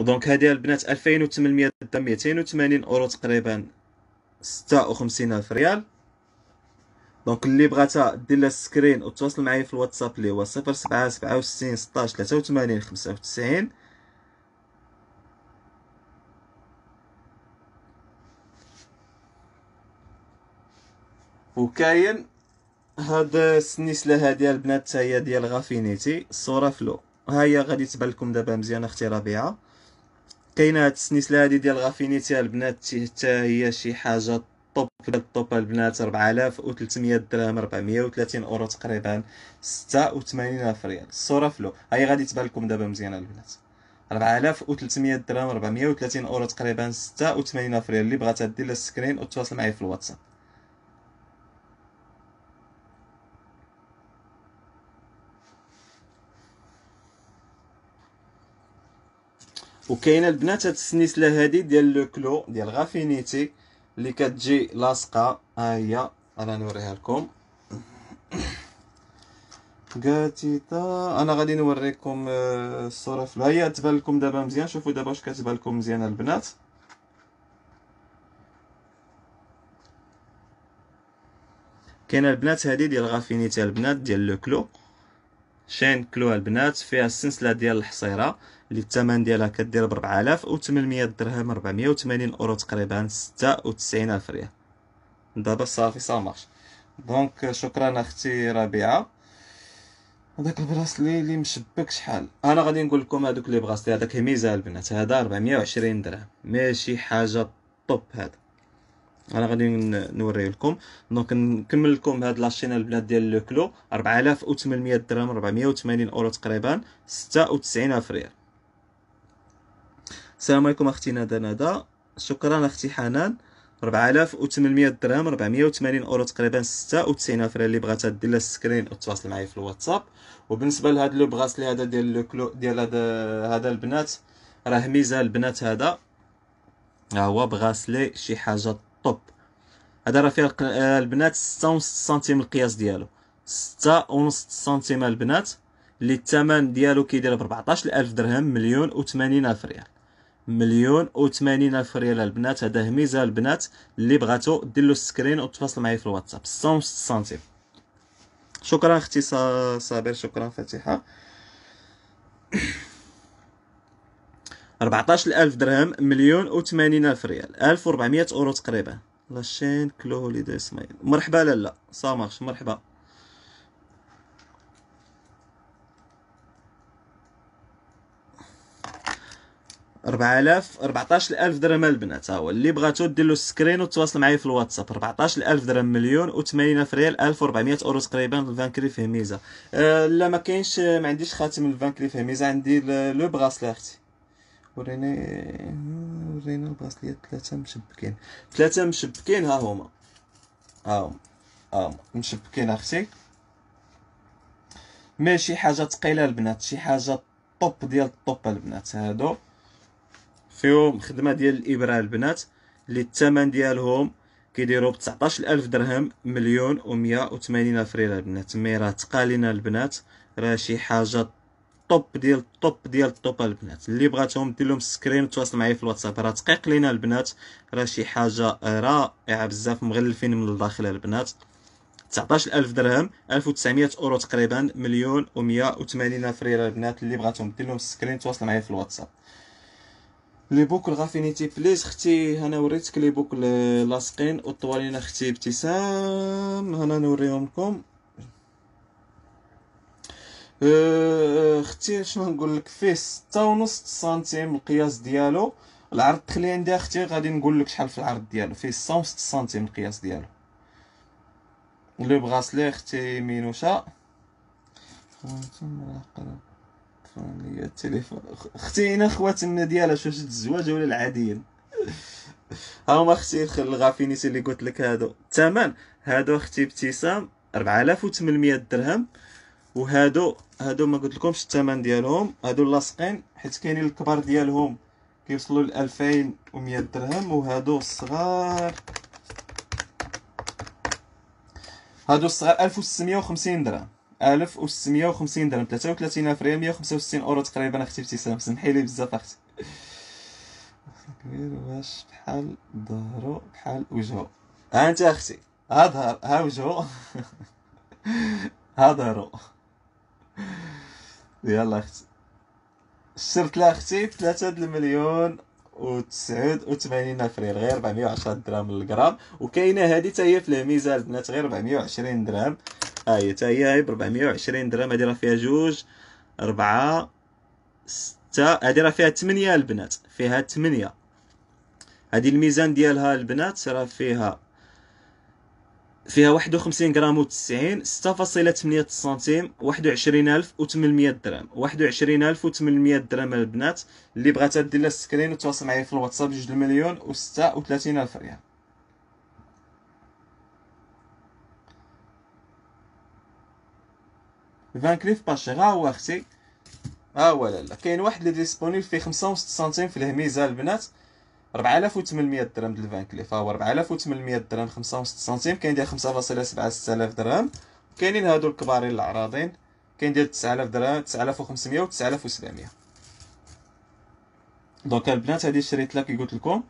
دونك هذه البنات 2800 درهم 280 اورو تقريبا 56000 ريال دونك اللي بغاتها دير لها سكرين وتواصل معايا في الواتساب اللي هو 0767 16 83 95 وكاين هاد السنيسله هادي البنات حتى هي ديال غافينيتي الصوره فلو ها هي غادي تبان لكم دابا مزيانه اختي ربيعه كاينه هاد السنسله هادي ديال غافينيتي البنات حتى هي شي حاجه طوب ديال الطوب البنات 4300 درهم 430 اورو تقريبا 86 الف ريال الصوره فلو هاي غادي تبان لكم دابا مزيانه البنات 4300 درهم 430 اورو تقريبا 86 الف ريال اللي بغات دير لها السكرين وتواصل معايا في الواتساب وكاينه البنات هاد السنيسله هادي ديال لو كلو ديال غافينيتي اللي كتجي لاصقه ها هي انا نوريها لكم كاتيتا انا غادي نوريكم آه، الصوره في هي تبان لكم دابا مزيان شوفوا دابا واش كتبان لكم مزيان البنات كاينه البنات هادي ديال غافينيتي البنات ديال لو كلو شين كلوها البنات فيها السلسله ديال الحصيره اللي الثمن ديالها كدير ب 4800 درهم 480 اورو تقريبا 96 الف ريال دابا صافي سا مارش دونك شكرا اختي ربيعه هذاك البراسلي اللي مشبك شحال انا غادي نقول لكم هذوك لي بغاسلي هذاك ميزه البنات هذا 420 درهم ماشي حاجه طوب هذا انا غادي نوريه لكم دونك نكمل لكم هاد لاشين البنات ديال لو كلو 4800 درهم 480 اورو تقريبا 96 ريال السلام عليكم اختي ندى ندى شكرا اختي حنان 4800 درهم 480 اورو تقريبا 96 ريال اللي بغات دير لها السكرين وتواصل معايا في الواتساب وبالنسبه لهاد لو بغاسلي هذا ديال لو كلو ديال هذا هذا البنات راه ميزه البنات هذا ها هو براسلي شي حاجه طوب هذا راه فيه آه، البنات 6 ونص سنتيم القياس ديالو 6 ونص سنتيم البنات اللي الثمن ديالو كيدير ب 14000 درهم مليون و 80 الف ريال مليون و 80 الف ريال البنات هذا هميزه البنات اللي بغاتو دير له السكرين وتواصل معايا في الواتساب 6 ونص سنتيم شكرا اختي صابر شكرا فاتحه 14000 درهم مليون و 80000 الف ريال 1400 اورو تقريبا لاشين كلو هوليدي اسماعيل مرحبا لالا سامارش مرحبا أربعة آلاف أربعتاش ألف درهم البنات ها هو اللي بغاتو ديرلو السكرين وتواصل معايا في الواتساب أربعتاش ألف درهم مليون و ألف ريال ألف وربعمية أورو تقريبا الفانكري فيه ميزة أه لا مكاينش معنديش خاتم الفانكري فيه ميزة عندي لو بغاسلي أختي ورينا ورينا ديال ثلاثه مشبكين ثلاثه مشبكين ها هما ها هما ها مشبكين اختي ماشي حاجه ثقيله البنات شي حاجه طوب ديال الطوب البنات هادو فيهم خدمه ديال الابره البنات اللي الثمن ديالهم كيديروا ب 19000 درهم مليون و180 الف ريال البنات مي راه تقالينا البنات راه شي حاجه الطوب ديال الطوب ديال الطوب البنات اللي بغاتهم دير لهم سكرين وتواصل معايا في الواتساب راه دقيق لينا البنات راه شي حاجه رائعه بزاف مغلفين من الداخل البنات 19000 درهم 1900 اورو تقريبا مليون و180 الف ريال البنات اللي بغاتهم دير لهم سكرين تواصل معايا في الواتساب لي بوكل غافينيتي بليز اختي انا وريتك لي بوكل لاصقين والطوالين اختي ابتسام انا نوريهم لكم أه، اختي شنو نقول لك فيه ستة ونص سنتيم القياس ديالو العرض تخلي عندي اختي غادي نقول لك شحال في العرض ديالو فيه ستة ونص سنتيم القياس ديالو لو بغاسلي اختي مينوشا اختي هنا خواتنا ديالها شاشة الزواج ولا العاديين ها هما اختي الغافينيتي اللي قلت لك هادو الثمن هادو اختي ابتسام 4800 درهم وهادو هادو ما قلت لكمش الثمن ديالهم هادو اللاصقين حيت كاينين الكبار ديالهم كيوصلوا ل 2100 درهم وهادو الصغار هادو الصغار 1650 درهم 1650 درهم الف ريال 165 اورو تقريبا اختي ابتسام سمحي لي بزاف اختي كبير واش بحال ظهرو بحال وجهو ها انت اختي ها ظهر ها وجهو ها ظهرو يلا اختي شرت لها اختي ثلاثة 3 المليون و تمانين الف ريال غير 410 درهم للغرام وكاينه هذه حتى هي في الميزه البنات غير 420 درهم ها آية، هي حتى هي ب 420 درهم هذه راه فيها جوج أربعة ستة هذه راه فيها 8 البنات فيها 8 هذه الميزان ديالها البنات راه فيها فيها 51 غرام و90 6.8 سنتيم 21800 درهم 21800 درهم البنات اللي بغات دير لها السكرين وتواصل معايا في الواتساب 2 مليون و36 الف ريال فان باشي ها هو اختي ها هو لالا كاين واحد لي ديسبونيبل فيه 65 سنتيم في الهميزه البنات 4800 درهم ديال الفان كليف فهو 4800 درهم 65 سنتيم كاين ديال 5.76000 درهم كاينين هادو الكبارين العراضين كاين ديال 9000 درهم 9500 و 9700 دونك البنات هادي شريت لها كي قلت لكم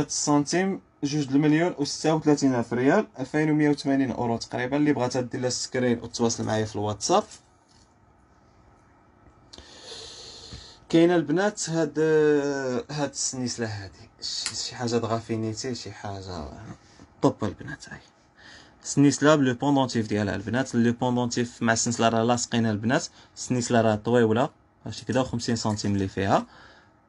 6.8 سنتيم جوج المليون و 36000 ريال 2180 اورو تقريبا اللي بغات دير لها سكرين وتواصل معايا في الواتساب كاينه البنات هاد هاد السنيسله هادي شي حاجه دغافينيتي شي حاجه طوب البنات هاي السنيسله بلو بوندونتيف ديالها البنات لو بوندونتيف مع السنسله راه لاصقينها البنات السنيسله راه طويوله هادشي كدا 50 سنتيم اللي فيها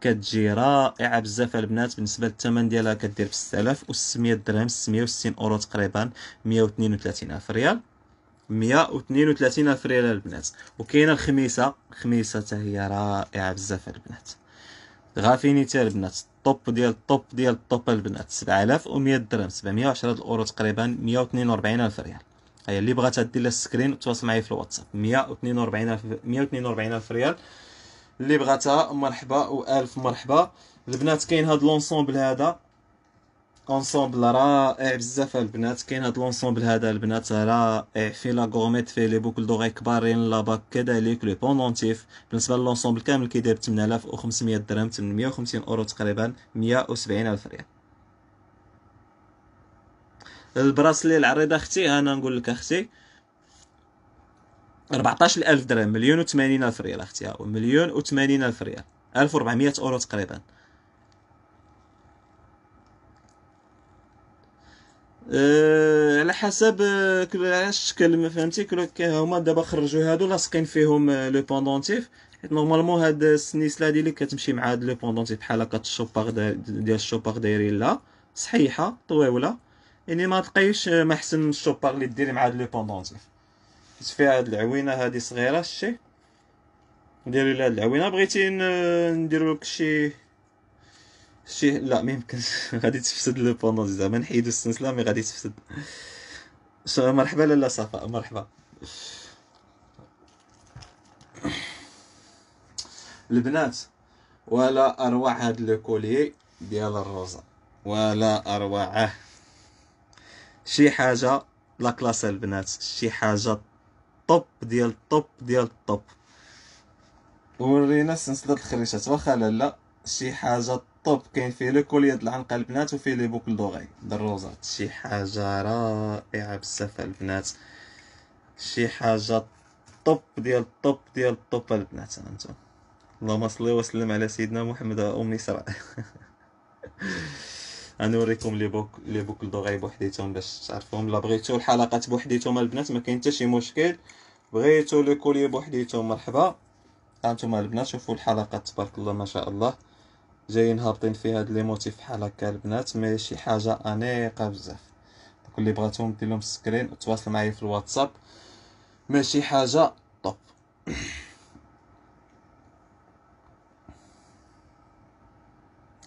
كتجي رائعه بزاف البنات بالنسبه للثمن ديالها كدير ب ستمية درهم 660 اورو تقريبا 132 الف ريال 132 الف ريال البنات وكاينه الخميسه الخميسه حتى هي رائعه بزاف البنات غافيني حتى البنات الطوب ديال الطوب ديال الطوب البنات 7100 درهم 710 الاورو تقريبا 142 الف ريال هي اللي بغات دير لها السكرين وتواصل معايا في الواتساب 142 الف 142 الف ريال اللي بغاتها مرحبا والف مرحبا البنات كاين هاد لونسومبل هذا انسومبل رائع eh, بزاف البنات كاين هاد لونسومبل هذا البنات رائع eh، في لا غوميت في لي بوكل دوغي كبارين لا باك كذلك لو بونونتيف بالنسبه للونسومبل كامل كيدير ب 8500 درهم 850 اورو تقريبا 170 الف ريال البراسلي العريضه اختي انا نقول لك اختي 14000 درهم مليون و 80 الف ريال اختي مليون و 80 الف ريال 1400 اورو تقريبا آه، على حسب آه، كل الشكل ما فهمتي كل هما دابا خرجوا هادو لاصقين فيهم آه، لو بوندونتيف حيت نورمالمون هاد السنيسله ديالي كتمشي مع هاد لو بوندونتيف بحال هكا الشوباغ ديال الشوباغ دايرين لا صحيحه طويوله يعني ما تلقايش ما احسن من الشوباغ اللي دير مع هاد لو بوندونتيف حيت فيها هاد العوينه هادي صغيره شتي ديري لها العوينه بغيتي نديرو لك شي شي لا ما يمكنش غادي تفسد لو بوندون زعما نحيدو السنسله مي غادي تفسد مرحبا لالا صفاء مرحبا البنات ولا اروع هاد لو كوليي ديال الروزا ولا اروعه شي حاجه لا كلاس البنات شي حاجه طوب ديال الطوب ديال الطوب ورينا سلسله الخريشات واخا لا شي حاجه الطوب كاين فيه لو د العنقه البنات وفيه لي بوكل دوغي دروزات شي حاجه رائعه بزاف البنات شي حاجه الطوب ديال الطوب ديال الطوب البنات انتم اللهم صل وسلم على سيدنا محمد ام نساء غنوريكم لي بوك لي بوكل دوغي بوحديتهم باش تعرفوهم لا بغيتو الحلقات بوحديتهم البنات ما كاين حتى شي مشكل بغيتو لو كولي بوحديتهم مرحبا هانتوما البنات شوفوا الحلقات تبارك الله ما شاء الله جايين هابطين في هاد لي موتيف بحال هكا البنات مي شي حاجه انيقه بزاف دوك اللي بغاتهم ديرلهم لهم سكرين تواصل معايا في الواتساب ماشي حاجه طوب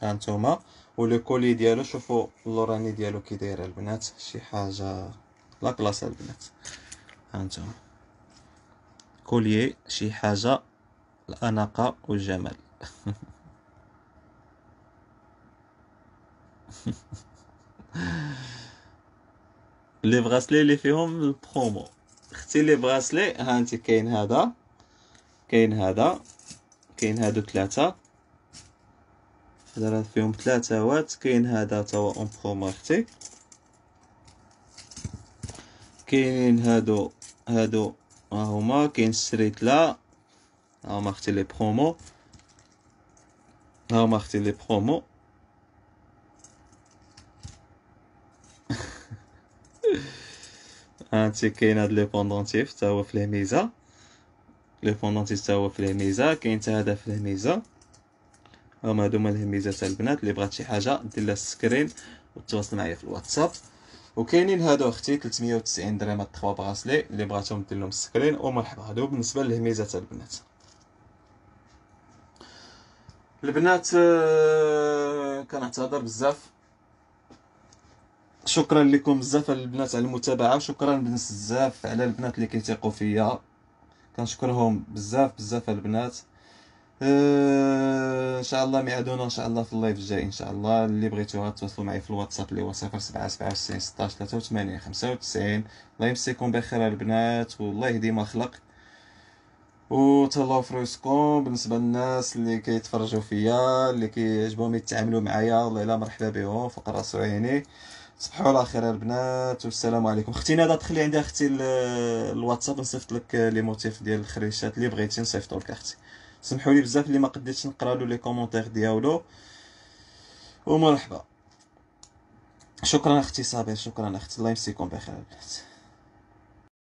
هانتوما و لو كولي ديالو شوفوا اللوراني ديالو كي دايره البنات شي حاجه لا كلاس البنات هانتوما كوليي شي حاجه الاناقه والجمال لي بغاسلي اللي فيهم البرومو اختي لي بغاسلي ها انت كاين هذا كاين هذا كاين هادو ثلاثه هذا راه فيهم ثلاثه وات كاين هذا توا اون برومو اختي كاينين هادو هادو ها هما كاين السريت لا ها هما اختي لي برومو ها هما اختي لي برومو هانتي كاين هاد لي بوندونتيف حتى هو في الهميزه لي بوندونتيف حتى هو في الهميزه كاين حتى هذا في الهميزه هما هادو هما الهميزه تاع البنات اللي بغات شي حاجه دير لها السكرين وتواصل معايا في الواتساب وكاينين هادو اختي 390 درهم 3 براسلي اللي بغاتهم دير لهم السكرين ومرحبا هادو بالنسبه للهميزه تاع البنات البنات كنعتذر بزاف شكرا لكم بزاف البنات على المتابعه شكرا بزاف على البنات اللي كيثيقوا فيا كنشكرهم بزاف بزاف البنات آه، ان شاء الله ميعادونا ان شاء الله في اللايف الجاي ان شاء الله اللي بغيتو تواصلوا معي في الواتساب اللي هو 0797 16 83 95 الله يمسيكم بخير البنات والله يهدي ما خلق وتهلاو في راسكم بالنسبه للناس اللي كيتفرجوا فيا اللي كيعجبهم يتعاملوا معايا الله يلا مرحبا بهم فوق راسو عيني صباح على خير البنات والسلام عليكم اختي نادا دخلي عندي اختي الواتساب نصيفط لك لي موتيف ديال الخريشات اللي بغيتي نصيفطو لك اختي سمحوا لي بزاف اللي ما قديتش نقرا له لي كومونتير ديالو ومرحبا شكرا اختي صابر شكرا اختي الله يمسيكم بخير البنات